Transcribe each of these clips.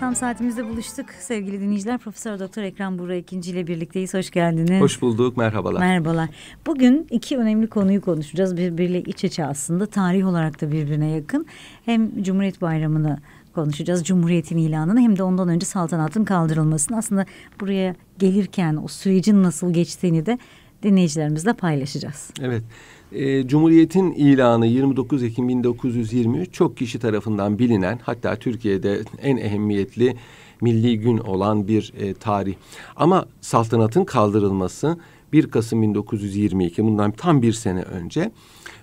Tam saatimizde buluştuk sevgili dinleyiciler. Profesör Doktor Ekrem Buğra ikinci ile birlikteyiz. Hoş geldiniz. Hoş bulduk. Merhabalar. Merhabalar. Bugün iki önemli konuyu konuşacağız. Birbiriyle iç içe aslında. Tarih olarak da birbirine yakın. Hem Cumhuriyet Bayramı'nı konuşacağız. Cumhuriyet'in ilanını hem de ondan önce saltanatın kaldırılmasını. Aslında buraya gelirken o sürecin nasıl geçtiğini de dinleyicilerimizle paylaşacağız. Evet. Evet. E, Cumhuriyet'in ilanı 29 Ekim 1923 çok kişi tarafından bilinen hatta Türkiye'de en ehemmiyetli milli gün olan bir e, tarih. Ama saltanatın kaldırılması 1 Kasım 1922 bundan tam bir sene önce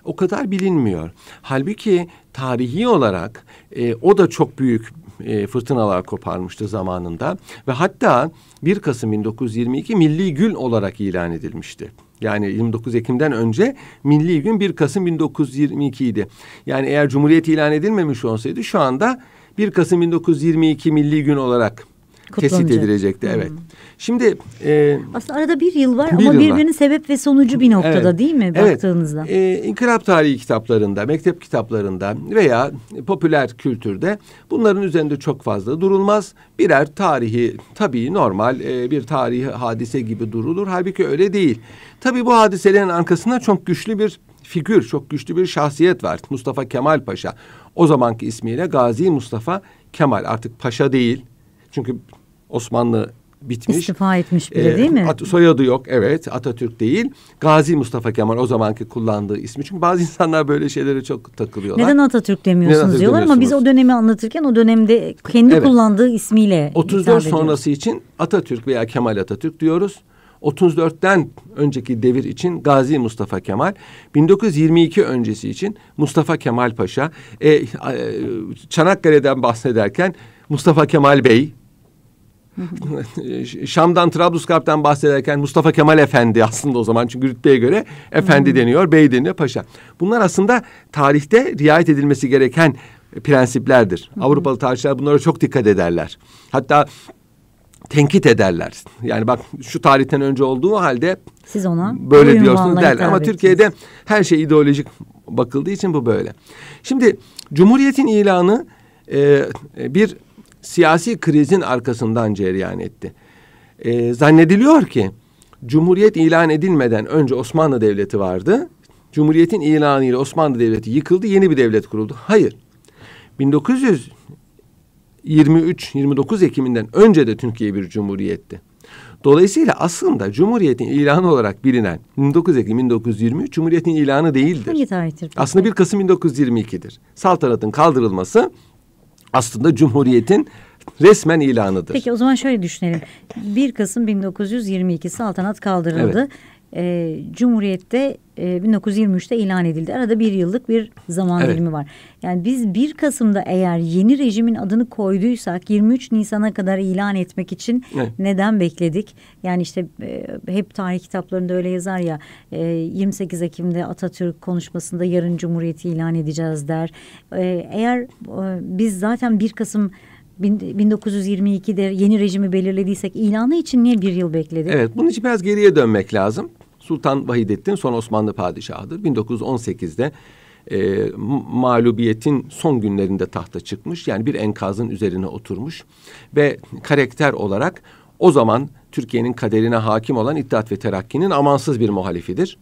o kadar bilinmiyor. Halbuki tarihi olarak e, o da çok büyük e, fırtınalar koparmıştı zamanında ve hatta 1 Kasım 1922 Milli Gün olarak ilan edilmişti. Yani 29 Ekim'den önce Milli Gün 1 Kasım 1922 idi. Yani eğer Cumhuriyet ilan edilmemiş olsaydı şu anda 1 Kasım 1922 Milli Gün olarak Kutlanacak. tespit edilecekti. Evet. Hmm. Şimdi e, aslında arada bir yıl var bir ama birbirinin sebep ve sonucu bir noktada evet. değil mi baktığınızda? Evet. İnkılap tarihi kitaplarında, mektep kitaplarında veya popüler kültürde bunların üzerinde çok fazla durulmaz. Birer tarihi tabii normal e, bir tarihi hadise gibi durulur. Halbuki öyle değil. Tabii bu hadiselerin arkasında çok güçlü bir figür, çok güçlü bir şahsiyet var. Mustafa Kemal Paşa. O zamanki ismiyle Gazi Mustafa Kemal artık paşa değil, çünkü Osmanlı bitmiş. İstifa etmiş bile ee, değil mi? At, soyadı yok evet Atatürk değil. Gazi Mustafa Kemal o zamanki kullandığı ismi. Çünkü bazı insanlar böyle şeylere çok takılıyorlar. Neden Atatürk demiyorsunuz Neden Atatürk diyorlar ama biz o dönemi anlatırken o dönemde kendi evet. kullandığı ismiyle 34 sonrası için Atatürk veya Kemal Atatürk diyoruz. 34'ten önceki devir için Gazi Mustafa Kemal, 1922 öncesi için Mustafa Kemal Paşa, e, e, Çanakkale'den bahsederken Mustafa Kemal Bey, Şam'dan Trablusgarp'tan bahsederken Mustafa Kemal Efendi aslında o zaman çünkü rütbeye göre efendi deniyor, bey deniyor, paşa. Bunlar aslında tarihte riayet edilmesi gereken prensiplerdir. Avrupalı tarihçiler bunlara çok dikkat ederler. Hatta tenkit ederler. Yani bak şu tarihten önce olduğu halde siz ona böyle diyorsunuz derler. Ama Türkiye'de her şey ideolojik bakıldığı için bu böyle. Şimdi Cumhuriyet'in ilanı e, bir siyasi krizin arkasından cereyan etti. E, zannediliyor ki Cumhuriyet ilan edilmeden önce Osmanlı Devleti vardı. Cumhuriyetin ilanıyla Osmanlı Devleti yıkıldı, yeni bir devlet kuruldu. Hayır. 1923-29 Ekim'inden önce de Türkiye bir cumhuriyetti. Dolayısıyla aslında Cumhuriyet'in ilanı olarak bilinen 19 Ekim 1923 Cumhuriyet'in ilanı değildir. Hangi tarihtir? Aslında 1 Kasım 1922'dir. Saltanatın kaldırılması aslında Cumhuriyet'in resmen ilanıdır. Peki o zaman şöyle düşünelim. 1 Kasım 1922 saltanat kaldırıldı. Evet. Ee, Cumhuriyet'te e, 1923'te ilan edildi. Arada bir yıllık bir zaman evet. dilimi var. Yani biz 1 Kasım'da eğer yeni rejimin adını koyduysak 23 Nisan'a kadar ilan etmek için evet. neden bekledik? Yani işte e, hep tarih kitaplarında öyle yazar ya e, 28 Ekim'de Atatürk konuşmasında yarın Cumhuriyeti ilan edeceğiz der. E, eğer e, biz zaten 1 Kasım 1922'de yeni rejimi belirlediysek ilanı için niye bir yıl bekledik? Evet bunun için biraz geriye dönmek lazım. Sultan Vahidettin son Osmanlı padişahıdır. 1918'de e, mağlubiyetin son günlerinde tahta çıkmış. Yani bir enkazın üzerine oturmuş ve karakter olarak o zaman Türkiye'nin kaderine hakim olan İttihat ve Terakki'nin amansız bir muhalifidir.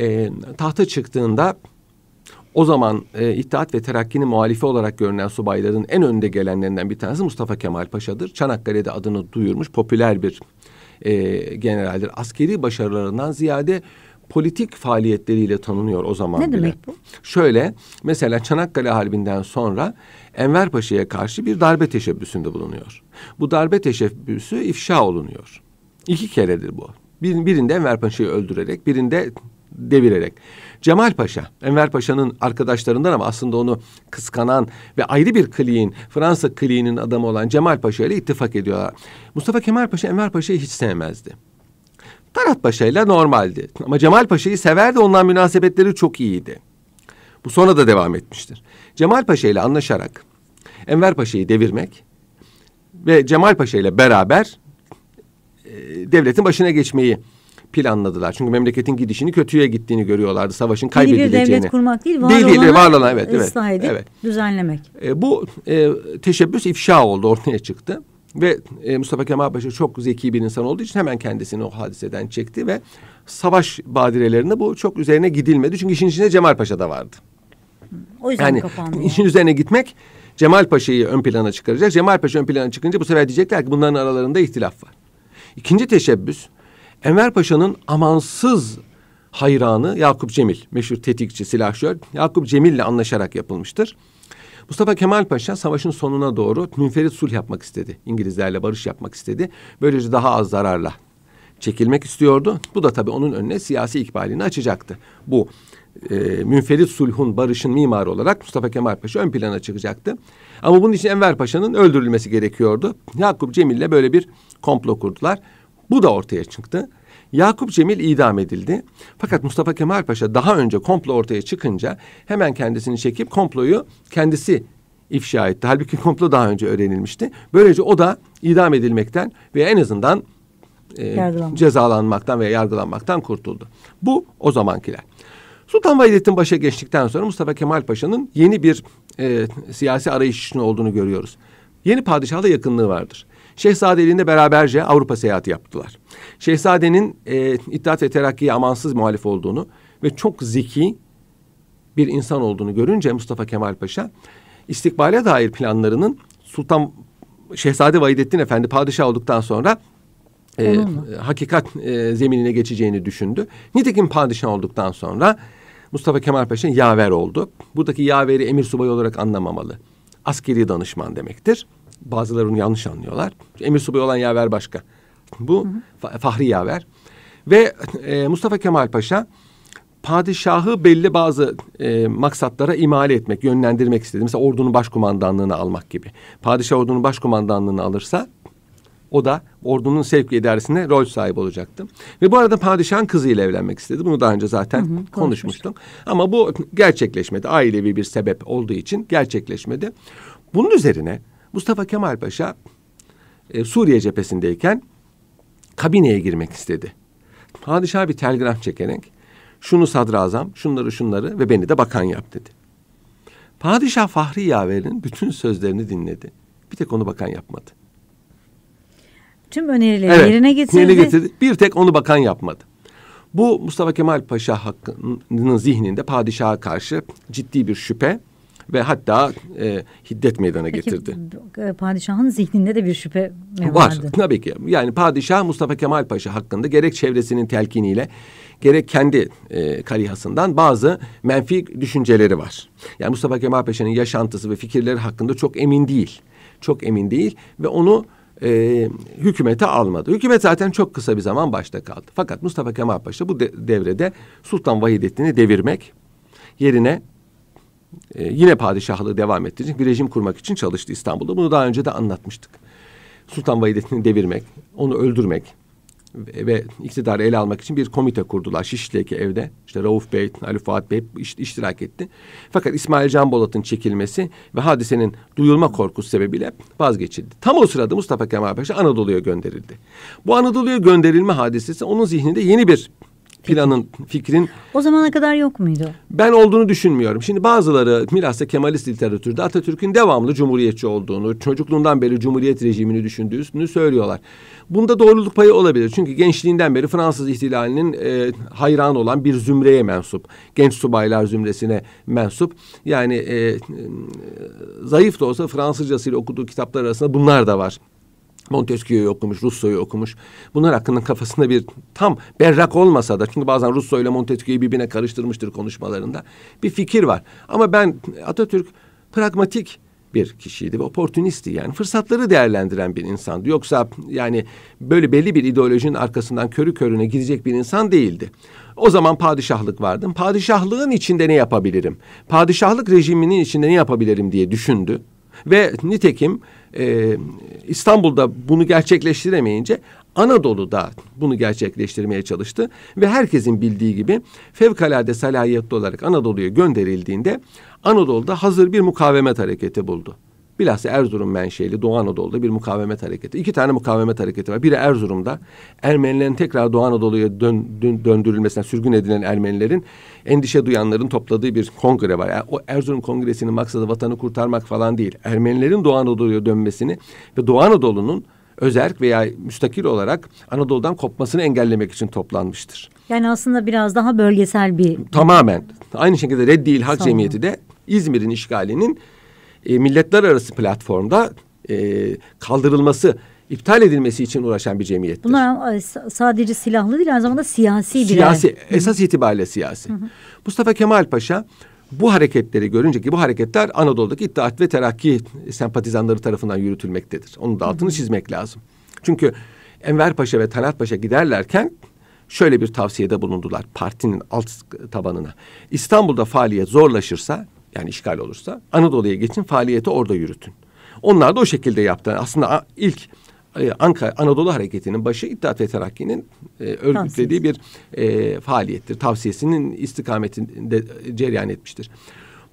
E, tahta çıktığında o zaman e, İttihat ve Terakki'nin muhalifi olarak görünen subayların en önde gelenlerinden bir tanesi Mustafa Kemal Paşa'dır. Çanakkale'de adını duyurmuş popüler bir e, generaldir. Askeri başarılarından ziyade politik faaliyetleriyle tanınıyor o zaman ne bile. demek bu? Şöyle mesela Çanakkale Harbi'nden sonra Enver Paşa'ya karşı bir darbe teşebbüsünde bulunuyor. Bu darbe teşebbüsü ifşa olunuyor. İki keredir bu. Bir, birinde Enver Paşa'yı öldürerek birinde devirerek. Cemal Paşa, Enver Paşa'nın arkadaşlarından ama aslında onu kıskanan ve ayrı bir kliğin, Fransa kliğinin adamı olan Cemal Paşa ile ittifak ediyorlar. Mustafa Kemal Paşa Enver Paşa'yı hiç sevmezdi. Tarat Paşa ile normaldi ama Cemal Paşa'yı severdi ondan münasebetleri çok iyiydi. Bu sonra da devam etmiştir. Cemal Paşa ile anlaşarak Enver Paşa'yı devirmek ve Cemal Paşa ile beraber e, devletin başına geçmeyi planladılar. Çünkü memleketin gidişini kötüye gittiğini görüyorlardı. Savaşın kaybedileceğini. Yeni bir devlet kurmak değil, var değil, olana, var olan, evet, evet, edip evet. düzenlemek. E, bu e, teşebbüs ifşa oldu, ortaya çıktı. Ve e, Mustafa Kemal Paşa çok zeki bir insan olduğu için hemen kendisini o hadiseden çekti ve savaş badirelerinde bu çok üzerine gidilmedi. Çünkü işin içinde Cemal Paşa da vardı. O yüzden yani, kapandı. İşin üzerine gitmek Cemal Paşa'yı ön plana çıkaracak. Cemal Paşa ön plana çıkınca bu sefer diyecekler ki bunların aralarında ihtilaf var. İkinci teşebbüs Enver Paşa'nın amansız hayranı Yakup Cemil, meşhur tetikçi, silahşör Yakup Cemil ile anlaşarak yapılmıştır. Mustafa Kemal Paşa savaşın sonuna doğru münferit sulh yapmak istedi. İngilizlerle barış yapmak istedi. Böylece daha az zararla çekilmek istiyordu. Bu da tabii onun önüne siyasi ikbalini açacaktı. Bu e, münferit sulhun, barışın mimarı olarak Mustafa Kemal Paşa ön plana çıkacaktı. Ama bunun için Enver Paşa'nın öldürülmesi gerekiyordu. Yakup Cemil'le böyle bir komplo kurdular. Bu da ortaya çıktı. Yakup Cemil idam edildi. Fakat Mustafa Kemal Paşa daha önce komplo ortaya çıkınca hemen kendisini çekip komployu kendisi ifşa etti. Halbuki komplo daha önce öğrenilmişti. Böylece o da idam edilmekten ve en azından e, cezalanmaktan veya yargılanmaktan kurtuldu. Bu o zamankiler. Sultan Vahidettin Paşa geçtikten sonra Mustafa Kemal Paşa'nın yeni bir e, siyasi arayış içinde olduğunu görüyoruz. Yeni padişahla yakınlığı vardır. Şehzadeliğinde beraberce Avrupa seyahati yaptılar. Şehzadenin e, İttihat ve Terakki'ye amansız muhalif olduğunu ve çok zeki bir insan olduğunu görünce Mustafa Kemal Paşa istikbale dair planlarının Sultan Şehzade Vahidettin Efendi padişah olduktan sonra e, hakikat e, zeminine geçeceğini düşündü. Nitekim padişah olduktan sonra Mustafa Kemal Paşa yaver oldu. Buradaki yaveri emir subayı olarak anlamamalı. Askeri danışman demektir. Bazıları onu yanlış anlıyorlar. Emir Subay olan yaver başka. Bu hı hı. Fahri yaver. Ve e, Mustafa Kemal Paşa padişahı belli bazı e, maksatlara imale etmek, yönlendirmek istedi. Mesela ordunun başkumandanlığını almak gibi. Padişah ordunun başkumandanlığını alırsa o da ordunun sevk idaresine rol sahibi olacaktı. Ve bu arada padişahın kızıyla evlenmek istedi. Bunu daha önce zaten hı hı, konuşmuştum. konuşmuştum. Ama bu gerçekleşmedi. Ailevi bir sebep olduğu için gerçekleşmedi. Bunun üzerine Mustafa Kemal Paşa e, Suriye cephesindeyken kabineye girmek istedi. Padişah bir telgraf çekerek şunu sadrazam, şunları şunları ve beni de bakan yap dedi. Padişah Fahri Yaver'in bütün sözlerini dinledi. Bir tek onu bakan yapmadı. Tüm önerileri evet, yerine getirdi. Yerine getirdi. Bir tek onu bakan yapmadı. Bu Mustafa Kemal Paşa hakkının zihninde padişaha karşı ciddi bir şüphe ve hatta e, hiddet meydana Peki, getirdi. E, padişahın zihninde de bir şüphe mi vardı? tabii ki. Yani padişah Mustafa Kemal Paşa hakkında gerek çevresinin telkiniyle gerek kendi e, karihasından bazı menfi düşünceleri var. Yani Mustafa Kemal Paşa'nın yaşantısı ve fikirleri hakkında çok emin değil. Çok emin değil ve onu e, hükümete almadı. Hükümet zaten çok kısa bir zaman başta kaldı. Fakat Mustafa Kemal Paşa bu de, devrede Sultan Vahidettin'i devirmek yerine e, yine padişahlığı devam ettirecek bir rejim kurmak için çalıştı İstanbul'da. Bunu daha önce de anlatmıştık. Sultan Vahidettin'i devirmek, onu öldürmek ve, ve iktidarı ele almak için bir komite kurdular Şişli'deki evde. İşte Rauf Bey, Ali Fuat Bey iş, iştirak etti. Fakat İsmail Can Bolat'ın çekilmesi ve hadisenin duyulma korkusu sebebiyle vazgeçildi. Tam o sırada Mustafa Kemal Paşa Anadolu'ya gönderildi. Bu Anadolu'ya gönderilme hadisesi onun zihninde yeni bir planın, fikrin... O zamana kadar yok muydu? Ben olduğunu düşünmüyorum. Şimdi bazıları bilhassa Kemalist literatürde Atatürk'ün devamlı cumhuriyetçi olduğunu, çocukluğundan beri cumhuriyet rejimini düşündüğünü söylüyorlar. Bunda doğruluk payı olabilir. Çünkü gençliğinden beri Fransız ihtilalinin e, hayran olan bir zümreye mensup. Genç subaylar zümresine mensup. Yani e, e, zayıf da olsa Fransızcasıyla okuduğu kitaplar arasında bunlar da var. Montesquieu'yu okumuş, Rousseau'yu okumuş. Bunlar hakkında kafasında bir tam berrak olmasa da çünkü bazen Rousseau ile Montesquieu'yu birbirine karıştırmıştır konuşmalarında. Bir fikir var. Ama ben Atatürk pragmatik bir kişiydi ve oportunisti yani fırsatları değerlendiren bir insandı. Yoksa yani böyle belli bir ideolojinin arkasından körü körüne gidecek bir insan değildi. O zaman padişahlık vardı. Padişahlığın içinde ne yapabilirim? Padişahlık rejiminin içinde ne yapabilirim diye düşündü. Ve nitekim e, İstanbul'da bunu gerçekleştiremeyince Anadolu'da bunu gerçekleştirmeye çalıştı ve herkesin bildiği gibi fevkalade salayetli olarak Anadolu'ya gönderildiğinde Anadolu'da hazır bir mukavemet hareketi buldu. Bilhassa Erzurum menşeli Doğu Anadolu'da bir mukavemet hareketi. İki tane mukavemet hareketi var. Biri Erzurum'da Ermenilerin tekrar Doğu Anadolu'ya dön, dön, döndürülmesine sürgün edilen Ermenilerin endişe duyanların topladığı bir kongre var. Yani o Erzurum Kongresi'nin maksadı vatanı kurtarmak falan değil. Ermenilerin Doğu Anadolu'ya dönmesini ve Doğu Anadolu'nun özerk veya müstakil olarak Anadolu'dan kopmasını engellemek için toplanmıştır. Yani aslında biraz daha bölgesel bir... Tamamen. Aynı şekilde Reddi İlhak Cemiyeti de İzmir'in işgalinin e, milletler arası platformda e, kaldırılması iptal edilmesi için uğraşan bir cemiyettir. Bunlar sadece silahlı değil aynı zamanda siyasi bir Siyasi, Hı. esas itibariyle siyasi. Hı hı. Mustafa Kemal Paşa bu hareketleri görünce ki bu hareketler Anadolu'daki İttihat ve Terakki sempatizanları tarafından yürütülmektedir. Onun da altını hı hı. çizmek lazım. Çünkü Enver Paşa ve Talat Paşa giderlerken şöyle bir tavsiyede bulundular partinin alt tabanına. İstanbul'da faaliyet zorlaşırsa yani işgal olursa Anadolu'ya geçin faaliyeti orada yürütün. Onlar da o şekilde yaptı. Aslında ilk e, Ankara Anadolu Hareketi'nin başı İttihat ve Terakki'nin e, örgütlediği bir e, faaliyettir. Tavsiyesinin istikametinde cereyan etmiştir.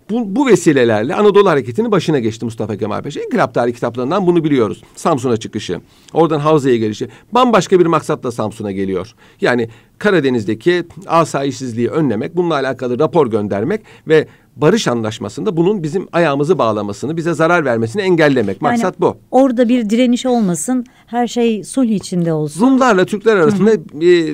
Bu, bu vesilelerle Anadolu Hareketi'nin başına geçti Mustafa Kemal Paşa. İnkılap tarihi kitaplarından bunu biliyoruz. Samsun'a çıkışı, oradan Havza'ya gelişi. Bambaşka bir maksatla Samsun'a geliyor. Yani Karadeniz'deki asayişsizliği önlemek, bununla alakalı rapor göndermek ve barış anlaşmasında bunun bizim ayağımızı bağlamasını, bize zarar vermesini engellemek. Yani Maksat bu. Orada bir direniş olmasın, her şey sulh içinde olsun. Rumlarla Türkler arasında hı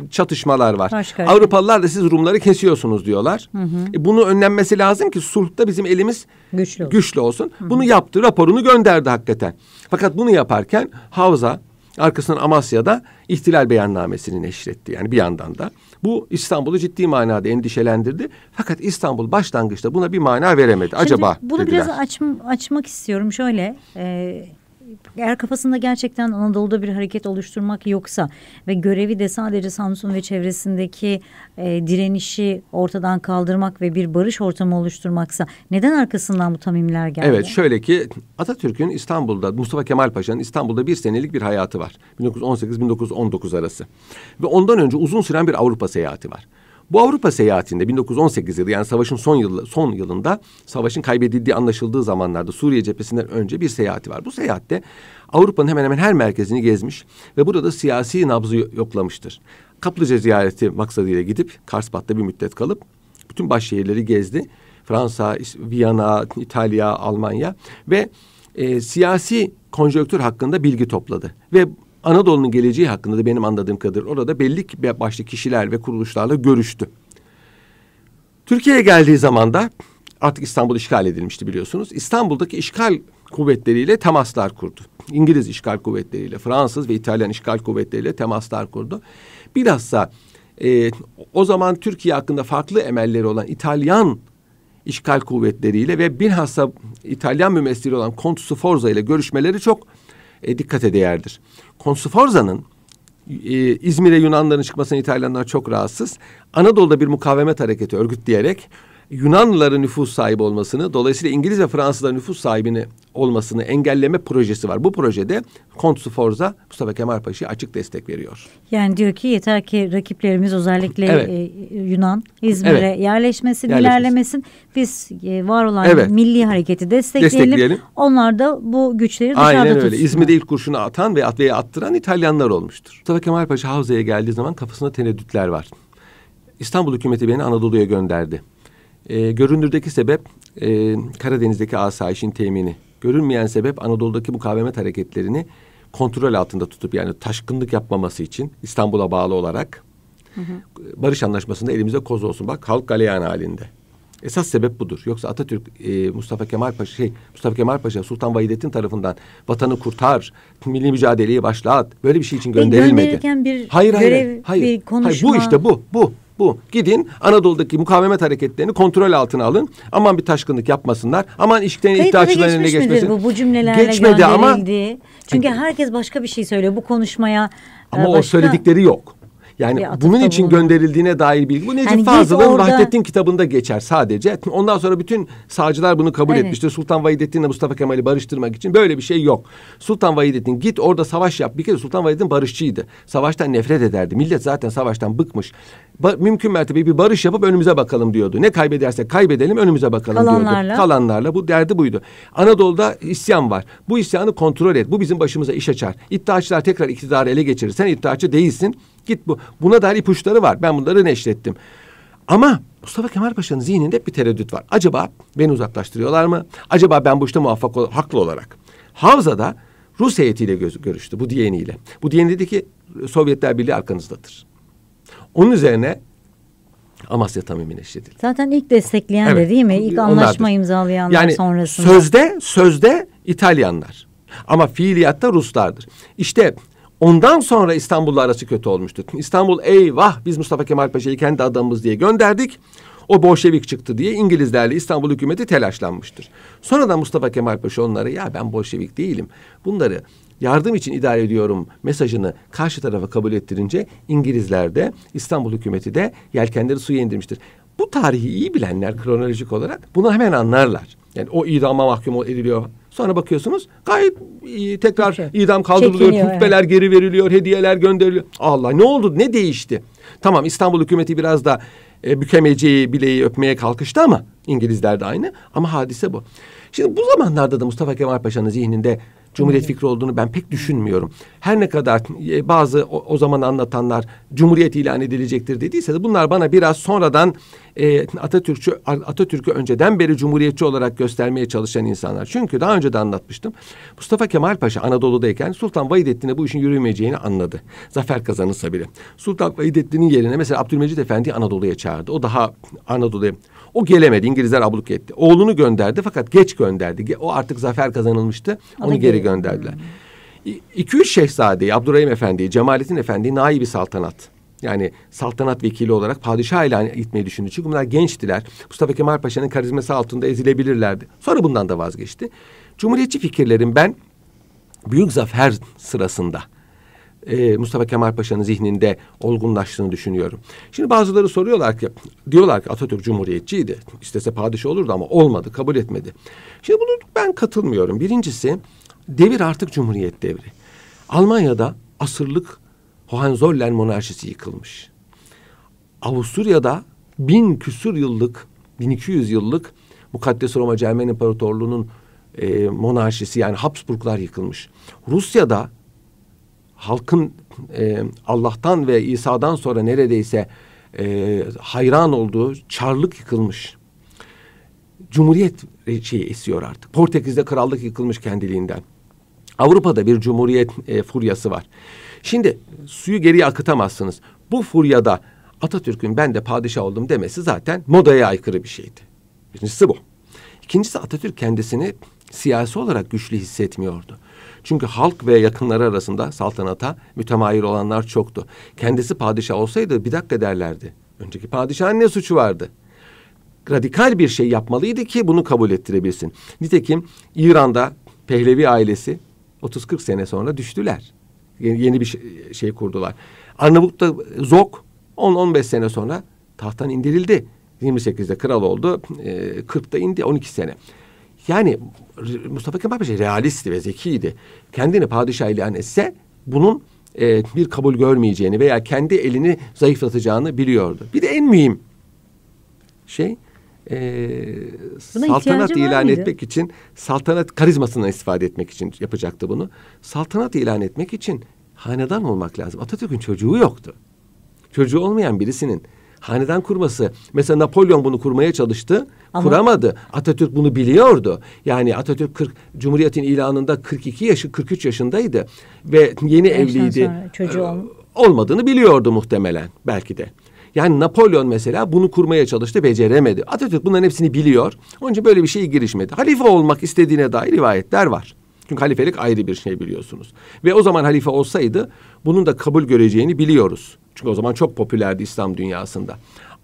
hı. çatışmalar var. Başka Avrupalılar da siz Rumları kesiyorsunuz diyorlar. E, bunu önlenmesi lazım ki sulhta bizim elimiz güçlü olsun. Güçlü olsun. Bunu yaptı, raporunu gönderdi hakikaten. Fakat bunu yaparken Havza Arkasından Amasya'da ihtilal beyannamesini neşretti yani bir yandan da. Bu İstanbul'u ciddi manada endişelendirdi. Fakat İstanbul başlangıçta buna bir mana veremedi. Şimdi Acaba bunu dediler. biraz aç, açmak istiyorum şöyle. E, eğer kafasında gerçekten Anadolu'da bir hareket oluşturmak yoksa ve görevi de sadece Samsun ve çevresindeki e, direnişi ortadan kaldırmak ve bir barış ortamı oluşturmaksa neden arkasından bu tamimler geldi? Evet şöyle ki Atatürk'ün İstanbul'da Mustafa Kemal Paşa'nın İstanbul'da bir senelik bir hayatı var. 1918-1919 arası ve ondan önce uzun süren bir Avrupa seyahati var. Bu Avrupa seyahatinde 1918 yılı yani savaşın son yıl son yılında savaşın kaybedildiği anlaşıldığı zamanlarda Suriye cephesinden önce bir seyahati var. Bu seyahatte Avrupa'nın hemen hemen her merkezini gezmiş ve burada da siyasi nabzı yoklamıştır. Kaplıca ziyareti maksadıyla gidip Karspat'ta bir müddet kalıp bütün baş şehirleri gezdi. Fransa, Viyana, İtalya, Almanya ve e, siyasi konjonktür hakkında bilgi topladı ve Anadolu'nun geleceği hakkında da benim anladığım kadarıyla orada belli başlı kişiler ve kuruluşlarla görüştü. Türkiye'ye geldiği zaman da artık İstanbul işgal edilmişti biliyorsunuz. İstanbul'daki işgal kuvvetleriyle temaslar kurdu. İngiliz işgal kuvvetleriyle, Fransız ve İtalyan işgal kuvvetleriyle temaslar kurdu. Bilhassa e, o zaman Türkiye hakkında farklı emelleri olan İtalyan işgal kuvvetleriyle ve bilhassa İtalyan mümessili olan Kontusu Forza ile görüşmeleri çok e, dikkate değerdir. Konsuforza'nın e, İzmir'e Yunanların çıkmasına İtalyanlar çok rahatsız. Anadolu'da bir mukavemet hareketi örgütleyerek Yunanlıların nüfus sahibi olmasını, dolayısıyla İngiliz ve Fransızların nüfus sahibini olmasını engelleme projesi var. Bu projede Kont Sforza Mustafa Kemal Paşa'ya açık destek veriyor. Yani diyor ki yeter ki rakiplerimiz özellikle evet. e, Yunan İzmir'e evet. yerleşmesin, yerleşmesin, ilerlemesin. Biz e, var olan evet. milli hareketi destekleyelim. destekleyelim. Onlar da bu güçleri dışarıda Aynen öyle. İzmir'de ilk kurşunu atan ve atveya attıran İtalyanlar olmuştur. Mustafa Kemal Paşa Havza'ya geldiği zaman kafasında tereddütler var. İstanbul hükümeti beni Anadolu'ya gönderdi. E, ee, görünürdeki sebep e, Karadeniz'deki asayişin temini. Görünmeyen sebep Anadolu'daki mukavemet hareketlerini kontrol altında tutup yani taşkınlık yapmaması için İstanbul'a bağlı olarak hı hı. barış anlaşmasında elimize koz olsun. Bak halk galeyan halinde. Esas sebep budur. Yoksa Atatürk e, Mustafa Kemal Paşa şey Mustafa Kemal Paşa Sultan Vahidettin tarafından vatanı kurtar, milli mücadeleyi başlat. Böyle bir şey için gönderilmedi. E, bir hayır, görev, hayır, hayır. bir konuşma. Hayır, bu işte bu, bu bu. Gidin Anadolu'daki mukavemet hareketlerini kontrol altına alın. Aman bir taşkınlık yapmasınlar. Aman işten iddiaçıların önüne geçmesin. Bu, bu cümlelerle Geçmedi Ama, Çünkü herkes başka bir şey söylüyor bu konuşmaya. Ama e, başka... o söyledikleri yok. Yani bunun için bulundu. gönderildiğine dair bilgi. Bu Necip yani Fazıl'ın orada... Vahdettin kitabında geçer sadece. Ondan sonra bütün sağcılar bunu kabul evet. etmiştir. Sultan Vahidettin'le Mustafa Kemal'i barıştırmak için böyle bir şey yok. Sultan Vahidettin git orada savaş yap. Bir kere Sultan Vahidettin barışçıydı. Savaştan nefret ederdi. Millet zaten savaştan bıkmış. Ba mümkün mertebe bir barış yapıp önümüze bakalım diyordu. Ne kaybedersek kaybedelim önümüze bakalım Kalanlarla. diyordu. Kalanlarla. Bu derdi buydu. Anadolu'da isyan var. Bu isyanı kontrol et. Bu bizim başımıza iş açar. İddiaçılar tekrar iktidarı ele geçirir. Sen iddiaçı değilsin git bu. Buna dair ipuçları var. Ben bunları neşrettim. Ama Mustafa Kemal Paşa'nın zihninde bir tereddüt var. Acaba beni uzaklaştırıyorlar mı? Acaba ben bu işte muvaffak ol haklı olarak. Havza'da Rus heyetiyle görüştü bu diyeniyle. Bu diyeni dedi ki Sovyetler Birliği arkanızdadır. Onun üzerine Amasya tamimi neşredildi. Zaten ilk destekleyen evet, de değil mi? İlk onlardır. anlaşma imzalayanlar yani sonrasında. Sözde, sözde İtalyanlar. Ama fiiliyatta Ruslardır. İşte Ondan sonra İstanbul'la arası kötü olmuştu. İstanbul eyvah biz Mustafa Kemal Paşa'yı kendi adamımız diye gönderdik. O Bolşevik çıktı diye İngilizlerle İstanbul hükümeti telaşlanmıştır. Sonradan Mustafa Kemal Paşa onlara ya ben Bolşevik değilim. Bunları yardım için idare ediyorum mesajını karşı tarafa kabul ettirince İngilizler de İstanbul hükümeti de yelkenleri suya indirmiştir. Bu tarihi iyi bilenler kronolojik olarak bunu hemen anlarlar. Yani o idama mahkum ediliyor. Sonra bakıyorsunuz gayet tekrar idam kaldırılıyor, rütbeler yani. geri veriliyor, hediyeler gönderiliyor. Allah ne oldu, ne değişti? Tamam İstanbul hükümeti biraz da e, bükemeceği bileği öpmeye kalkıştı ama İngilizler de aynı. Ama hadise bu. Şimdi bu zamanlarda da Mustafa Kemal Paşa'nın zihninde Cumhuriyet fikri olduğunu ben pek düşünmüyorum. Her ne kadar e, bazı o, o zaman anlatanlar Cumhuriyet ilan edilecektir dediyse de bunlar bana biraz sonradan e, Atatürkçü Atatürk'ü önceden beri cumhuriyetçi olarak göstermeye çalışan insanlar. Çünkü daha önce de anlatmıştım. Mustafa Kemal Paşa Anadolu'dayken Sultan Vahidettin'e bu işin yürümeyeceğini anladı. Zafer kazanırsa bile. Sultan Vahidettin'in yerine mesela Abdülmecid Efendi Anadolu'ya çağırdı. O daha Anadolu'ya o gelemedi. İngilizler abluk etti. Oğlunu gönderdi fakat geç gönderdi. O artık zafer kazanılmıştı. Onu Ama geri gönderdiler. Hmm. İki üç şehzadeyi, Abdurrahim Efendi'yi, Cemalettin Efendi'yi naibi saltanat yani saltanat vekili olarak padişah ile etmeyi düşündü. Çünkü bunlar gençtiler. Mustafa Kemal Paşa'nın karizması altında ezilebilirlerdi. Sonra bundan da vazgeçti. Cumhuriyetçi fikirlerin ben büyük zafer sırasında e, Mustafa Kemal Paşa'nın zihninde olgunlaştığını düşünüyorum. Şimdi bazıları soruyorlar ki, diyorlar ki Atatürk Cumhuriyetçiydi. İstese padişah olurdu ama olmadı, kabul etmedi. Şimdi bunu ben katılmıyorum. Birincisi devir artık Cumhuriyet devri. Almanya'da asırlık Hohenzollern monarşisi yıkılmış. Avusturya'da bin küsur yıllık, 1200 yıllık Mukaddes Roma Cermen İmparatorluğu'nun e, monarşisi yani Habsburglar yıkılmış. Rusya'da halkın e, Allah'tan ve İsa'dan sonra neredeyse e, hayran olduğu çarlık yıkılmış. Cumhuriyet şeyi esiyor artık. Portekiz'de krallık yıkılmış kendiliğinden. Avrupa'da bir cumhuriyet e, furyası var. Şimdi suyu geriye akıtamazsınız. Bu furyada Atatürk'ün ben de padişah oldum demesi zaten modaya aykırı bir şeydi. Birincisi bu. İkincisi Atatürk kendisini siyasi olarak güçlü hissetmiyordu. Çünkü halk ve yakınları arasında saltanata mütemayir olanlar çoktu. Kendisi padişah olsaydı bir dakika derlerdi. Önceki padişahın ne suçu vardı? Radikal bir şey yapmalıydı ki bunu kabul ettirebilsin. Nitekim İran'da Pehlevi ailesi 30-40 sene sonra düştüler. Yeni, yeni bir şey, şey kurdular. Arnavut'ta Zok 10-15 sene sonra tahttan indirildi. 28'de kral oldu. E, ee, 40'ta indi 12 sene. Yani Mustafa Kemal Paşa realistti ve zekiydi. Kendini padişah ilan etse bunun e, bir kabul görmeyeceğini veya kendi elini zayıflatacağını biliyordu. Bir de en mühim şey e, saltanat ilan etmek için saltanat karizmasından istifade etmek için yapacaktı bunu. Saltanat ilan etmek için hanedan olmak lazım. Atatürk'ün çocuğu yoktu. Çocuğu olmayan birisinin hanedan kurması. Mesela Napolyon bunu kurmaya çalıştı. Ama... Kuramadı. Atatürk bunu biliyordu. Yani Atatürk 40, Cumhuriyet'in ilanında 42 yaşı 43 yaşındaydı. Ve yeni Yaştan evliydi. Sonra çocuğu... Ee, olmadığını biliyordu muhtemelen belki de. Yani Napolyon mesela bunu kurmaya çalıştı, beceremedi. Atatürk bunların hepsini biliyor. Onun için böyle bir şeye girişmedi. Halife olmak istediğine dair rivayetler var. Çünkü halifelik ayrı bir şey biliyorsunuz. Ve o zaman halife olsaydı bunun da kabul göreceğini biliyoruz. Çünkü o zaman çok popülerdi İslam dünyasında.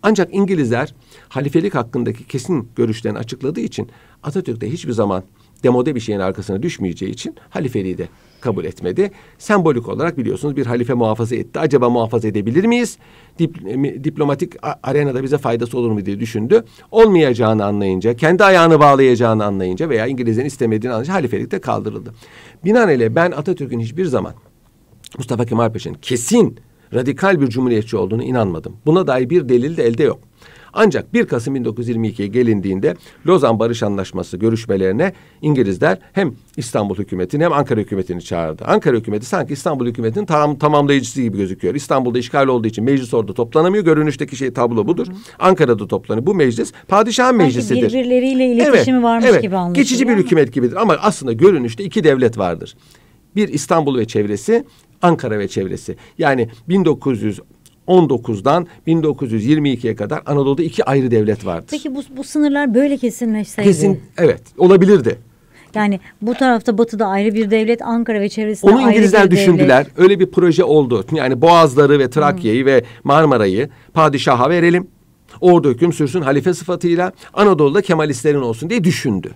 Ancak İngilizler halifelik hakkındaki kesin görüşlerini açıkladığı için Atatürk de hiçbir zaman demode bir şeyin arkasına düşmeyeceği için halifeliği de kabul etmedi. Sembolik olarak biliyorsunuz bir halife muhafaza etti. Acaba muhafaza edebilir miyiz? Dip, e, diplomatik arenada bize faydası olur mu diye düşündü. Olmayacağını anlayınca, kendi ayağını bağlayacağını anlayınca veya İngilizlerin istemediğini anlayınca de kaldırıldı. Binaenaleyh ben Atatürk'ün hiçbir zaman Mustafa Kemal Paşa'nın kesin radikal bir cumhuriyetçi olduğunu inanmadım. Buna dair bir delil de elde yok. Ancak 1 Kasım 1922'ye gelindiğinde Lozan Barış Anlaşması görüşmelerine İngilizler hem İstanbul hükümetini hem Ankara hükümetini çağırdı. Ankara hükümeti sanki İstanbul hükümetinin tam, tamamlayıcısı gibi gözüküyor. İstanbul'da işgal olduğu için meclis orada toplanamıyor. Görünüşteki şey tablo budur. Hı. Ankara'da toplanıyor. Bu meclis Padişah meclisidir. birbirleriyle iletişimi evet, varmış evet. gibi anlaşılıyor. Geçici bir hükümet gibidir ama aslında görünüşte iki devlet vardır. Bir İstanbul ve çevresi, Ankara ve çevresi. Yani 1900 1919'dan 1922'ye kadar Anadolu'da iki ayrı devlet vardı. Peki bu, bu sınırlar böyle kesinleşseydi? Kesin, evet olabilirdi. Yani bu tarafta batıda ayrı bir devlet, Ankara ve çevresinde Onu ayrı İngilizler bir düşündüler. Devlet. Öyle bir proje oldu. Yani Boğazları ve Trakya'yı hmm. ve Marmara'yı padişaha verelim. Orada hüküm sürsün halife sıfatıyla Anadolu'da Kemalistlerin olsun diye düşündü.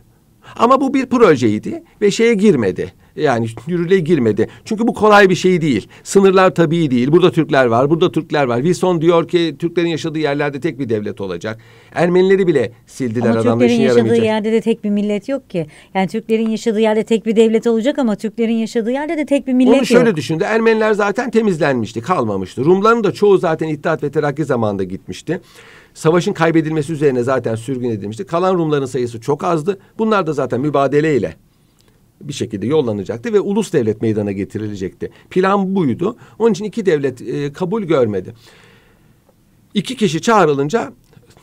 Ama bu bir projeydi ve şeye girmedi. Yani yürürlüğe girmedi. Çünkü bu kolay bir şey değil. Sınırlar tabii değil. Burada Türkler var, burada Türkler var. Wilson diyor ki Türklerin yaşadığı yerlerde tek bir devlet olacak. Ermenileri bile sildiler ama Türklerin yaşadığı yerde de tek bir millet yok ki. Yani Türklerin yaşadığı yerde tek bir devlet olacak ama Türklerin yaşadığı yerde de tek bir millet yok. Onu şöyle düşündü. Ermeniler zaten temizlenmişti, kalmamıştı. Rumların da çoğu zaten İttihat ve Terakki zamanında gitmişti. Savaşın kaybedilmesi üzerine zaten sürgün edilmişti. Kalan Rumların sayısı çok azdı. Bunlar da zaten mübadeleyle bir şekilde yollanacaktı ve ulus devlet meydana getirilecekti. Plan buydu. Onun için iki devlet e, kabul görmedi. İki kişi çağrılınca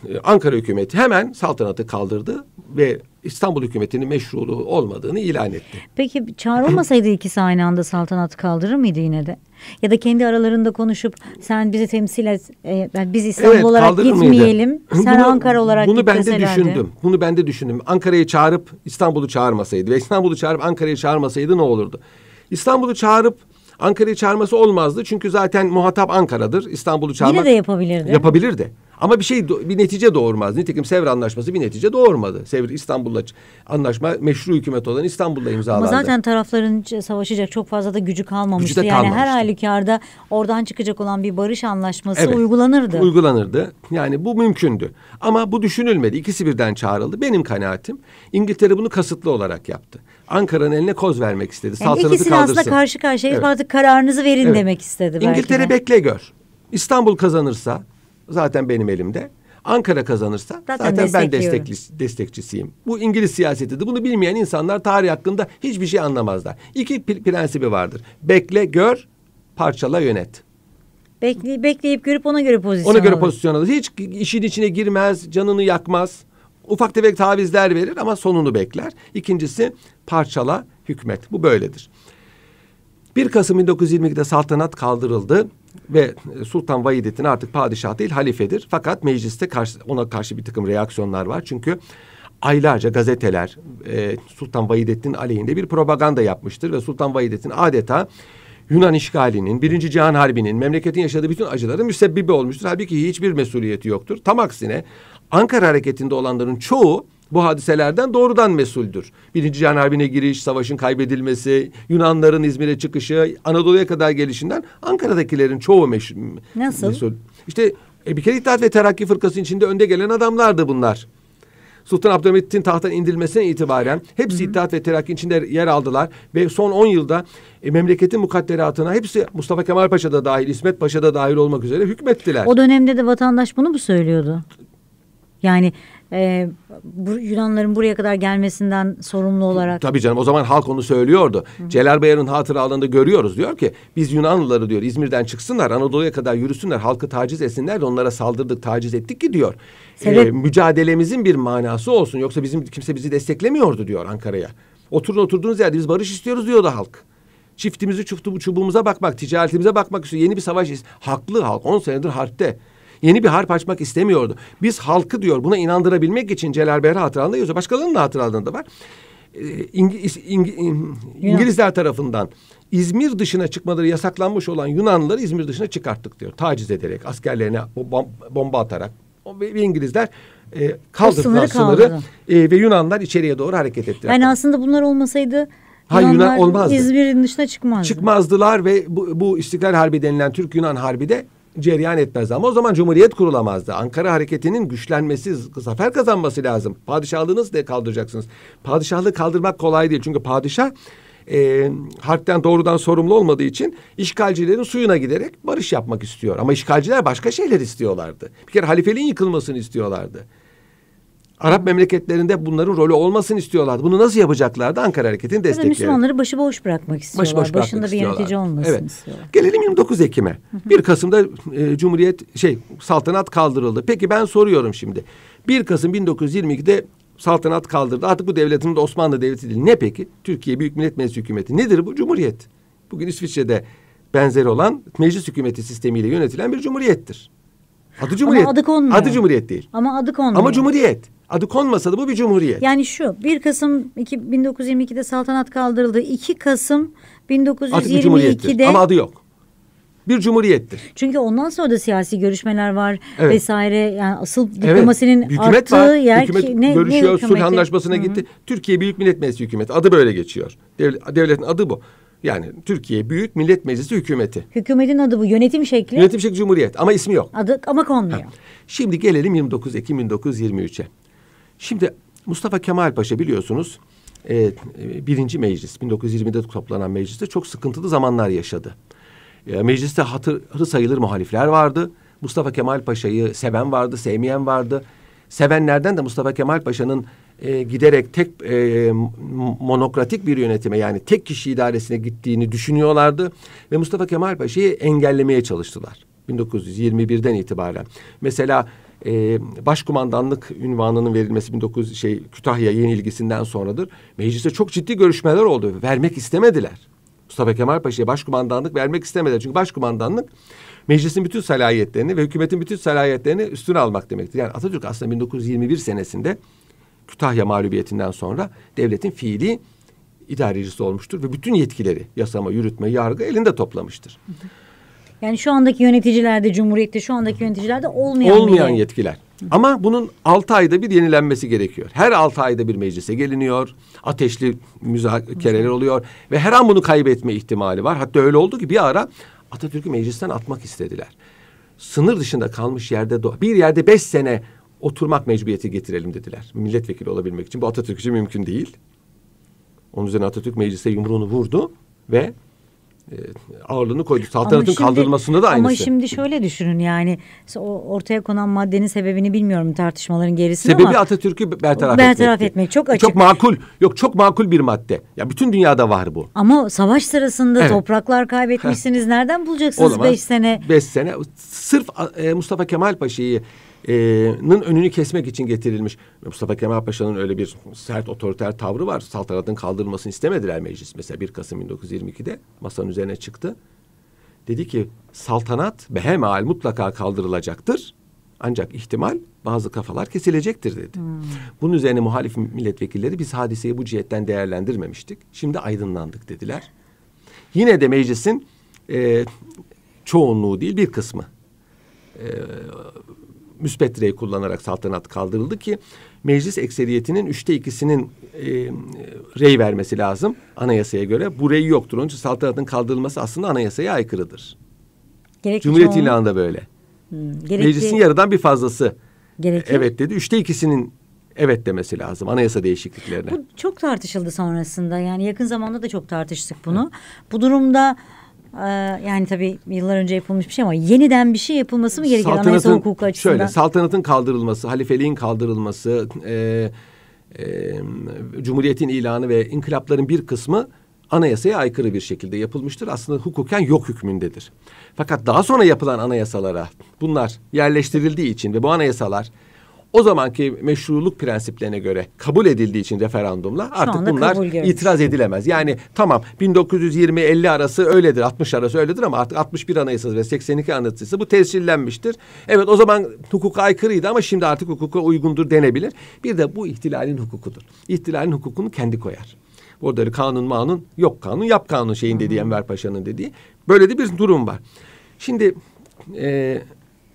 e, Ankara hükümeti hemen saltanatı kaldırdı ve İstanbul hükümetinin meşruluğu olmadığını ilan etti. Peki çağrılmasaydı ikisi aynı anda saltanat kaldırır mıydı yine de? Ya da kendi aralarında konuşup sen bizi temsil et, e, biz İstanbul evet, olarak gitmeyelim, mıydı? sen bunu, Ankara olarak Bunu ben de düşündüm, bunu ben de düşündüm. Ankara'yı çağırıp İstanbul'u çağırmasaydı ve İstanbul'u çağırıp Ankara'yı çağırmasaydı ne olurdu? İstanbul'u çağırıp Ankara'yı çağırması olmazdı. Çünkü zaten muhatap Ankara'dır. İstanbul'u çağırmak... Yine de yapabilirdi. Yapabilirdi. Ama bir şey bir netice doğurmaz. Nitekim Sevr Anlaşması bir netice doğurmadı. Sevr İstanbul'la anlaşma meşru hükümet olan İstanbul'la imzalandı. Ama zaten tarafların savaşacak çok fazla da gücü kalmamıştı. Gücü de yani kalmamıştı. her halükarda oradan çıkacak olan bir barış anlaşması evet, uygulanırdı. Uygulanırdı. Yani bu mümkündü. Ama bu düşünülmedi. İkisi birden çağrıldı. Benim kanaatim İngiltere bunu kasıtlı olarak yaptı. Ankara'nın eline koz vermek istedi. Yani Saltanatı ikisini kaldırsın. aslında karşı karşıya evet. artık kararınızı verin evet. demek istedi. İngiltere belki de. bekle gör. İstanbul kazanırsa zaten benim elimde. Ankara kazanırsa zaten, zaten ben destekli, destekçisiyim. Bu İngiliz siyasetidir. Bunu bilmeyen insanlar tarih hakkında hiçbir şey anlamazlar. İki prensibi vardır. Bekle, gör, parçala, yönet. Bekle, bekleyip görüp ona göre pozisyon Ona göre alır. pozisyon alır. Hiç işin içine girmez, canını yakmaz. Ufak tefek tavizler verir ama sonunu bekler. İkincisi parçala, hükmet. Bu böyledir. 1 Kasım 1922'de saltanat kaldırıldı ve e, Sultan Vahidettin artık padişah değil halifedir. Fakat mecliste karşı, ona karşı bir takım reaksiyonlar var. Çünkü aylarca gazeteler e, Sultan Vahidettin aleyhinde bir propaganda yapmıştır ve Sultan Vahidettin adeta Yunan işgalinin, Birinci Cihan Harbi'nin, memleketin yaşadığı bütün acıların müsebbibi olmuştur. Halbuki hiçbir mesuliyeti yoktur. Tam aksine Ankara hareketinde olanların çoğu bu hadiselerden doğrudan mesuldür. Birinci Cihan Harbi'ne giriş, savaşın kaybedilmesi, Yunanların İzmir'e çıkışı, Anadolu'ya kadar gelişinden Ankara'dakilerin çoğu meşhur. Nasıl? Mesul. İşte e, bir kere İttihat ve Terakki fırkası içinde önde gelen adamlardı bunlar. Sultan Abdülhamit'in tahttan indirilmesine itibaren hepsi hı İttihat ve Terakki içinde yer aldılar ve son 10 yılda e, memleketin mukadderatına hepsi Mustafa Kemal Paşa da dahil, İsmet Paşa da dahil olmak üzere hükmettiler. O dönemde de vatandaş bunu mu söylüyordu? Yani e, bu, Yunanların buraya kadar gelmesinden sorumlu olarak. Tabii canım o zaman halk onu söylüyordu. Hı. Celal Bayar'ın hatıralarında görüyoruz. Diyor ki biz Yunanlıları diyor İzmir'den çıksınlar Anadolu'ya kadar yürüsünler halkı taciz etsinler de onlara saldırdık taciz ettik ki diyor. Ee, Sebep... E, mücadelemizin bir manası olsun yoksa bizim kimse bizi desteklemiyordu diyor Ankara'ya. Oturun oturduğunuz yerde biz barış istiyoruz diyor da halk çiftimizi çuftu çubuğumuza bakmak, ticaretimize bakmak istiyor. Yeni bir savaş. Haklı halk. on senedir harpte. Yeni bir harp açmak istemiyordu. Biz halkı diyor buna inandırabilmek için Celal Berra hatıralarında yazıyor. Başkalarının da hatıralarında var. İngiliz, ee, İngiliz, İngilizler tarafından İzmir dışına çıkmaları yasaklanmış olan Yunanlıları İzmir dışına çıkarttık diyor. Taciz ederek, askerlerine bomba atarak. Ve İngilizler e, kaldırdılar o sınırı, sınırı e, ve Yunanlar içeriye doğru hareket ettiler. Yani aslında bunlar olmasaydı Ha, Yunanlar Yunan İzmir'in dışına çıkmazdı. Çıkmazdılar ve bu, bu İstiklal Harbi denilen Türk-Yunan Harbi de cereyan etmezdi. Ama o zaman Cumhuriyet kurulamazdı. Ankara hareketinin güçlenmesi, zafer kazanması lazım. Padişahlığı nasıl kaldıracaksınız? Padişahlığı kaldırmak kolay değil. Çünkü padişah e, harpten doğrudan sorumlu olmadığı için işgalcilerin suyuna giderek barış yapmak istiyor. Ama işgalciler başka şeyler istiyorlardı. Bir kere halifeliğin yıkılmasını istiyorlardı. Arap memleketlerinde bunların rolü olmasın istiyorlardı. Bunu nasıl yapacaklardı? Ankara hareketinin destekleri. Ya Müslümanları başıboş bırakmak istiyorlar. Başıboş bırakmak istiyorlar. Başında bir yönetici olmasın evet. istiyorlar. Gelelim 29 Ekim'e. 1 Kasım'da e, Cumhuriyet şey saltanat kaldırıldı. Peki ben soruyorum şimdi. 1 Kasım 1922'de saltanat kaldırdı. Artık bu devletin de Osmanlı devleti değil. Ne peki? Türkiye Büyük Millet Meclisi hükümeti. Nedir bu? Cumhuriyet. Bugün İsviçre'de benzeri olan meclis hükümeti sistemiyle yönetilen bir cumhuriyettir. Adı cumhuriyet. Ama adı konmuyor. Adı cumhuriyet değil. Ama adı konmuyor. Ama cumhuriyet. Adı konmasa da bu bir cumhuriyet. Yani şu 1 Kasım 2, 1922'de saltanat kaldırıldı. 2 Kasım 1922'de ama adı yok. Bir cumhuriyettir. Çünkü ondan sonra da siyasi görüşmeler var evet. vesaire. Yani asıl diplomasinin evet. hükümet arttığı var. yer hükümet ki, ne, görüşüyor. Ne sulh anlaşmasına Hı-hı. gitti. Türkiye Büyük Millet Meclisi hükümeti adı böyle geçiyor. Devlet, devletin adı bu. Yani Türkiye Büyük Millet Meclisi hükümeti. Hükümetin adı bu. Yönetim şekli. Yönetim şekli Cumhuriyet ama ismi yok. Adı ama konmuyor. Ha. Şimdi gelelim 29 Ekim 1923'e. Şimdi Mustafa Kemal Paşa biliyorsunuz e, birinci meclis 1920'de toplanan mecliste çok sıkıntılı zamanlar yaşadı. E, mecliste hatırı sayılır muhalifler vardı. Mustafa Kemal Paşa'yı seven vardı, sevmeyen vardı. Sevenlerden de Mustafa Kemal Paşa'nın e, giderek tek e, monokratik bir yönetime yani tek kişi idaresine gittiğini düşünüyorlardı ve Mustafa Kemal Paşa'yı engellemeye çalıştılar. 1921'den itibaren. Mesela e, başkumandanlık ünvanının verilmesi 19 şey Kütahya ilgisinden sonradır. Mecliste çok ciddi görüşmeler oldu. Vermek istemediler. Mustafa Kemal Paşa'ya başkumandanlık vermek istemediler. Çünkü başkumandanlık meclisin bütün salayetlerini ve hükümetin bütün salayetlerini üstüne almak demektir. Yani Atatürk aslında 1921 senesinde Kütahya mağlubiyetinden sonra devletin fiili idarecisi olmuştur ve bütün yetkileri yasama, yürütme, yargı elinde toplamıştır. Hı hı. Yani şu andaki yöneticilerde, Cumhuriyet'te şu andaki yöneticilerde olmayan Olmayan bile. yetkiler. Ama bunun altı ayda bir yenilenmesi gerekiyor. Her altı ayda bir meclise geliniyor. Ateşli müzakereler oluyor. Ve her an bunu kaybetme ihtimali var. Hatta öyle oldu ki bir ara Atatürk'ü meclisten atmak istediler. Sınır dışında kalmış yerde bir yerde beş sene oturmak mecburiyeti getirelim dediler. Milletvekili olabilmek için. Bu Atatürk için mümkün değil. Onun üzerine Atatürk meclise yumruğunu vurdu ve e, ağırlığını koydu. Saltanatın kaldırılmasında da aynısı. Ama şimdi şöyle düşünün yani o ortaya konan maddenin sebebini bilmiyorum tartışmaların gerisini Sebebi ama. Sebebi Atatürk'ü bertaraf, bertaraf etmek. etmek. Çok açık. Çok makul. Yok çok makul bir madde. Ya bütün dünyada var bu. Ama savaş sırasında evet. topraklar kaybetmişsiniz. Nereden bulacaksınız beş sene? Beş sene. Sırf e, Mustafa Kemal Paşa'yı nın önünü kesmek için getirilmiş. Mustafa Kemal Paşa'nın öyle bir sert otoriter tavrı var. Saltanatın kaldırılmasını istemediler meclis. Mesela 1 Kasım 1922'de masanın üzerine çıktı. Dedi ki saltanat behemal mutlaka kaldırılacaktır. Ancak ihtimal bazı kafalar kesilecektir dedi. Hmm. Bunun üzerine muhalif milletvekilleri biz hadiseyi bu cihetten değerlendirmemiştik. Şimdi aydınlandık dediler. Yine de meclisin e, çoğunluğu değil bir kısmı e, müspet rey kullanarak saltanat kaldırıldı ki meclis ekseriyetinin üçte ikisinin e, e, rey vermesi lazım anayasaya göre. Bu rey yoktur. Onun için saltanatın kaldırılması aslında anayasaya aykırıdır. Gerekli Cumhuriyet çoğunluk... ilanında böyle. Hmm, gerekli... Meclisin yarıdan bir fazlası gerekli... evet dedi. Üçte ikisinin evet demesi lazım anayasa değişikliklerine. Bu çok tartışıldı sonrasında yani yakın zamanda da çok tartıştık bunu. Evet. Bu durumda ee, yani tabii yıllar önce yapılmış bir şey ama yeniden bir şey yapılması mı gerekiyor anayasa hukuku açısından? Şöyle saltanatın kaldırılması, halifeliğin kaldırılması, e, e, cumhuriyetin ilanı ve inkılapların bir kısmı anayasaya aykırı bir şekilde yapılmıştır. Aslında hukuken yok hükmündedir. Fakat daha sonra yapılan anayasalara bunlar yerleştirildiği için ve bu anayasalar o zamanki meşruluk prensiplerine göre kabul edildiği için referandumla artık bunlar itiraz edilemez. Yani tamam 1920-50 arası öyledir, 60 arası öyledir ama artık 61 anayasası ve 82 anayasası bu tescillenmiştir. Evet o zaman hukuka aykırıydı ama şimdi artık hukuka uygundur denebilir. Bir de bu ihtilalin hukukudur. İhtilalin hukukunu kendi koyar. Burada kanun manun yok kanun yap kanun şeyin dediği Enver Paşa'nın dediği. Böyle de bir durum var. Şimdi e,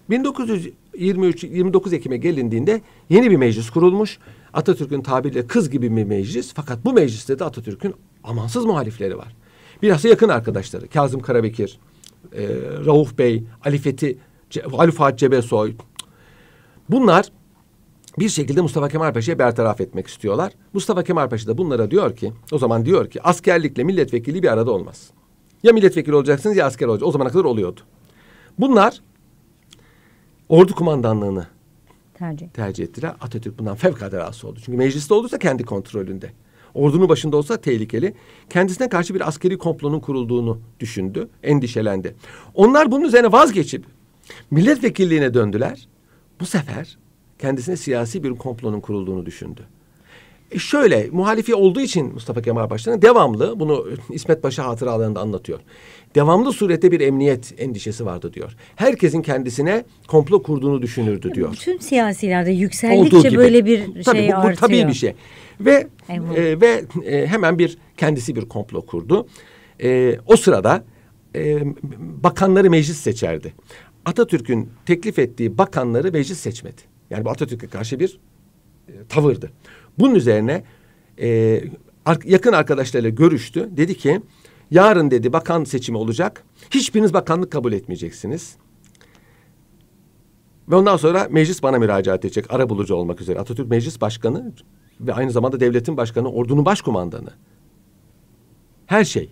1900 23 29 Ekim'e gelindiğinde yeni bir meclis kurulmuş. Atatürk'ün tabirle kız gibi bir meclis. Fakat bu mecliste de Atatürk'ün amansız muhalifleri var. Bilhassa yakın arkadaşları. Kazım Karabekir, e, Rauf Bey, Ali Fethi, Ce, Ali Fuat Cebesoy. Bunlar bir şekilde Mustafa Kemal Paşa'yı bertaraf etmek istiyorlar. Mustafa Kemal Paşa da bunlara diyor ki, o zaman diyor ki askerlikle milletvekili bir arada olmaz. Ya milletvekili olacaksınız ya asker olacaksınız. O zamana kadar oluyordu. Bunlar ordu kumandanlığını tercih. tercih ettiler. Atatürk bundan fevkalade rahatsız oldu. Çünkü mecliste olursa kendi kontrolünde. Ordunun başında olsa tehlikeli. Kendisine karşı bir askeri komplonun kurulduğunu düşündü, endişelendi. Onlar bunun üzerine vazgeçip milletvekilliğine döndüler. Bu sefer kendisine siyasi bir komplonun kurulduğunu düşündü. E şöyle muhalifi olduğu için Mustafa Kemal Paşa'nın devamlı bunu İsmet Paşa hatıralarında anlatıyor devamlı surette bir emniyet endişesi vardı diyor. Herkesin kendisine komplo kurduğunu düşünürdü diyor. Bütün siyasilerde yükseldikçe böyle bir şey bu, bu artıyor. Şey tabii bir şey. Ve e, ve e, hemen bir kendisi bir komplo kurdu. E, o sırada e, bakanları meclis seçerdi. Atatürk'ün teklif ettiği bakanları meclis seçmedi. Yani bu Atatürk'e karşı bir e, tavırdı. Bunun üzerine e, yakın arkadaşlarıyla görüştü. Dedi ki Yarın dedi bakan seçimi olacak. Hiçbiriniz bakanlık kabul etmeyeceksiniz. Ve ondan sonra meclis bana müracaat edecek. Ara bulucu olmak üzere. Atatürk meclis başkanı ve aynı zamanda devletin başkanı, ordunun başkumandanı. Her şey.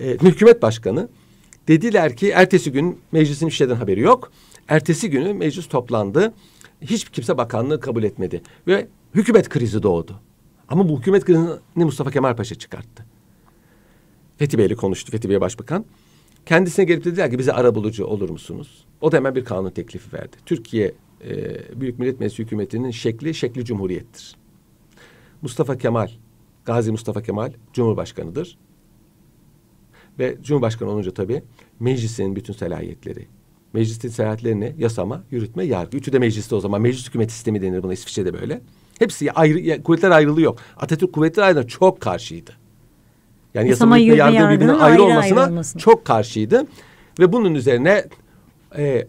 E, hükümet başkanı. Dediler ki ertesi gün meclisin bir haberi yok. Ertesi günü meclis toplandı. Hiç kimse bakanlığı kabul etmedi. Ve hükümet krizi doğdu. Ama bu hükümet krizini Mustafa Kemal Paşa çıkarttı. Fethi Bey'le konuştu Fethi Bey Başbakan. Kendisine gelip dediler ki bize ara bulucu olur musunuz? O da hemen bir kanun teklifi verdi. Türkiye e, Büyük Millet Meclisi hükümetinin şekli şekli cumhuriyettir. Mustafa Kemal, Gazi Mustafa Kemal Cumhurbaşkanıdır. Ve Cumhurbaşkanı olunca tabii meclisin bütün selahiyetleri, meclisin seyahatlerini yasama, yürütme, yargı. Üçü de mecliste o zaman. Meclis hükümet sistemi denir buna İsviçre'de böyle. Hepsi ayrı, kuvvetler ayrılığı yok. Atatürk kuvvetler ayrılığına çok karşıydı. Yani yasa yürüme yargı birbirinden ayrı, ayrı olmasına ayrı çok karşıydı. Ve bunun üzerine e,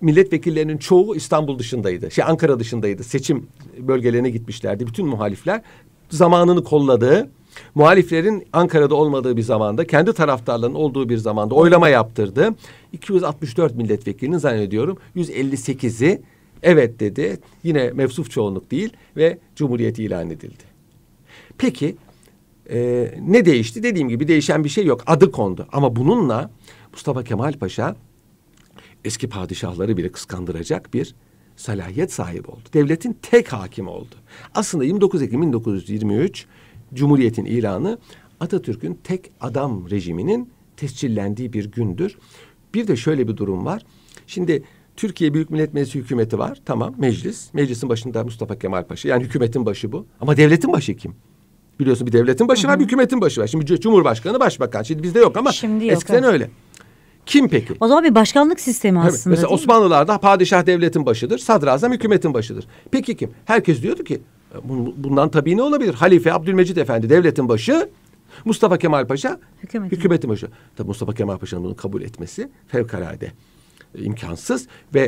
milletvekillerinin çoğu İstanbul dışındaydı. Şey Ankara dışındaydı. Seçim bölgelerine gitmişlerdi bütün muhalifler. Zamanını kolladığı, muhaliflerin Ankara'da olmadığı bir zamanda, kendi taraftarlarının olduğu bir zamanda oylama yaptırdı. 264 milletvekilinin zannediyorum 158'i evet dedi. Yine mevsuf çoğunluk değil ve cumhuriyet ilan edildi. Peki e, ne değişti? Dediğim gibi değişen bir şey yok. Adı kondu. Ama bununla Mustafa Kemal Paşa eski padişahları bile kıskandıracak bir salahiyet sahibi oldu. Devletin tek hakimi oldu. Aslında 29 Ekim 1923 Cumhuriyet'in ilanı Atatürk'ün tek adam rejiminin tescillendiği bir gündür. Bir de şöyle bir durum var. Şimdi Türkiye Büyük Millet Meclisi hükümeti var. Tamam meclis. Meclisin başında Mustafa Kemal Paşa. Yani hükümetin başı bu. Ama devletin başı kim? Biliyorsun bir devletin başı Hı -hı. var, bir hükümetin başı var. Şimdi Cumhurbaşkanı, Başbakan. Şimdi bizde yok ama Şimdi yok, eskiden evet. öyle. Kim peki? O zaman bir başkanlık sistemi aslında. Evet. Mesela Osmanlılarda padişah devletin başıdır, sadrazam hükümetin başıdır. Peki kim? Herkes diyordu ki e, bundan tabii ne olabilir? Halife Abdülmecid Efendi devletin başı, Mustafa Kemal Paşa hükümetin, hükümetin başı. Tabii Mustafa Kemal Paşa'nın bunu kabul etmesi fevkalade e, imkansız ve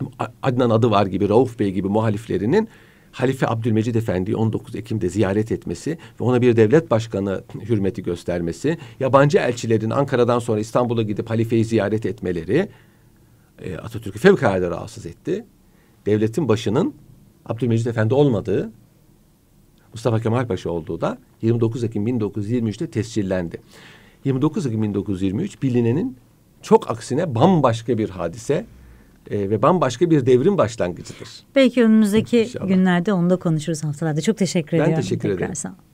e, Adnan adı var gibi Rauf Bey gibi muhaliflerinin Halife Abdülmecid Efendi'yi 19 Ekim'de ziyaret etmesi ve ona bir devlet başkanı hürmeti göstermesi, yabancı elçilerin Ankara'dan sonra İstanbul'a gidip halifeyi ziyaret etmeleri e, Atatürk'ü fevkalade rahatsız etti. Devletin başının Abdülmecid Efendi olmadığı, Mustafa Kemal Paşa olduğu da 29 Ekim 1923'te tescillendi. 29 Ekim 1923 bilinenin çok aksine bambaşka bir hadise e, ve bambaşka bir devrim başlangıcıdır. Belki önümüzdeki İnşallah. günlerde onu da konuşuruz haftalarda. Çok teşekkür ben ediyorum. Ben teşekkür Tekrar ederim. Sağ olun.